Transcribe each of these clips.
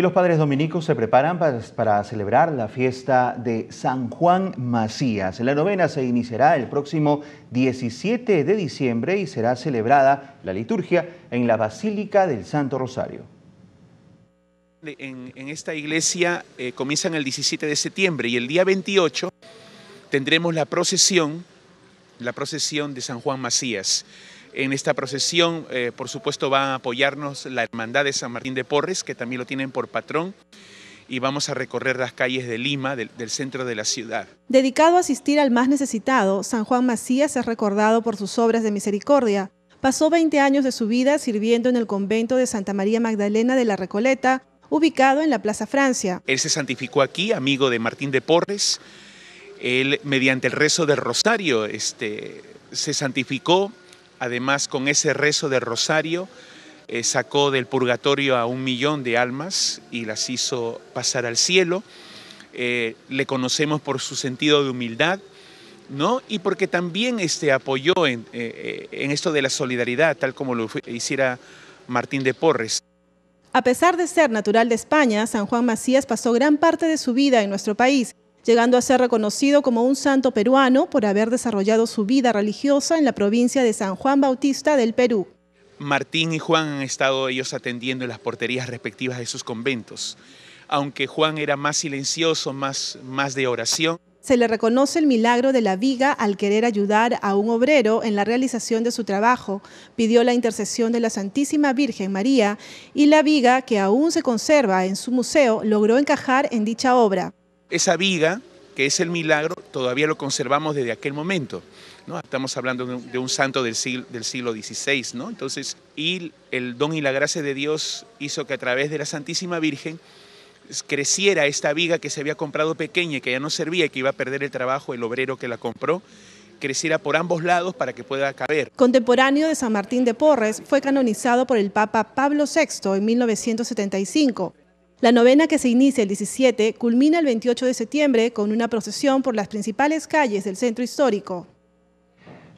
Y los padres dominicos se preparan para, celebrar la fiesta de San Juan Macías. La novena se iniciará el próximo 17 de diciembre y será celebrada la liturgia en la Basílica del Santo Rosario. En, esta iglesia eh, comienzan el 17 de septiembre y el día 28 tendremos la procesión, la procesión de San Juan Macías. En esta procesión, eh, por supuesto, va a apoyarnos la Hermandad de San Martín de Porres, que también lo tienen por patrón y vamos a recorrer las calles de Lima, del, centro de la ciudad. Dedicado a asistir al más necesitado, San Juan Macías es recordado por sus obras de misericordia. Pasó 20 años de su vida sirviendo en el convento de Santa María Magdalena de la Recoleta, ubicado en la Plaza Francia. Él se santificó aquí, amigo de Martín de Porres. Él, mediante el rezo del rosario, este, se santificó Además, con ese rezo de rosario, eh, sacó del purgatorio a un millón de almas y las hizo pasar al cielo. Eh, le conocemos por su sentido de humildad, ¿no? Y porque también este, apoyó en, eh, en esto de la solidaridad, tal como lo hiciera Martín de Porres. A pesar de ser natural de España, San Juan Macías pasó gran parte de su vida en nuestro país llegando a ser reconocido como un santo peruano por haber desarrollado su vida religiosa en la provincia de San Juan Bautista del Perú. Martín y Juan han estado ellos atendiendo en las porterías respectivas de sus conventos, aunque Juan era más silencioso, más, más de oración. Se le reconoce el milagro de la viga al querer ayudar a un obrero en la realización de su trabajo. Pidió la intercesión de la Santísima Virgen María y la viga, que aún se conserva en su museo, logró encajar en dicha obra. Esa viga, que es el milagro, todavía lo conservamos desde aquel momento. ¿no? Estamos hablando de un, santo del siglo, del siglo XVI, ¿no? Entonces, y el don y la gracia de Dios hizo que a través de la Santísima Virgen creciera esta viga que se había comprado pequeña y que ya no servía y que iba a perder el trabajo el obrero que la compró creciera por ambos lados para que pueda caber. Contemporáneo de San Martín de Porres, fue canonizado por el Papa Pablo VI en 1975. La novena que se inicia el 17 culmina el 28 de septiembre con una procesión por las principales calles del centro histórico.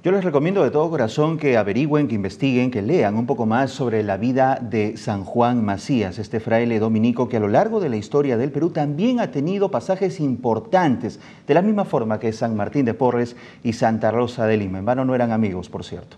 Yo les recomiendo de todo corazón que averigüen, que investiguen, que lean un poco más sobre la vida de San Juan Macías, este fraile dominico que a lo largo de la historia del Perú también ha tenido pasajes importantes, de la misma forma que San Martín de Porres y Santa Rosa de Lima. En vano no eran amigos, por cierto.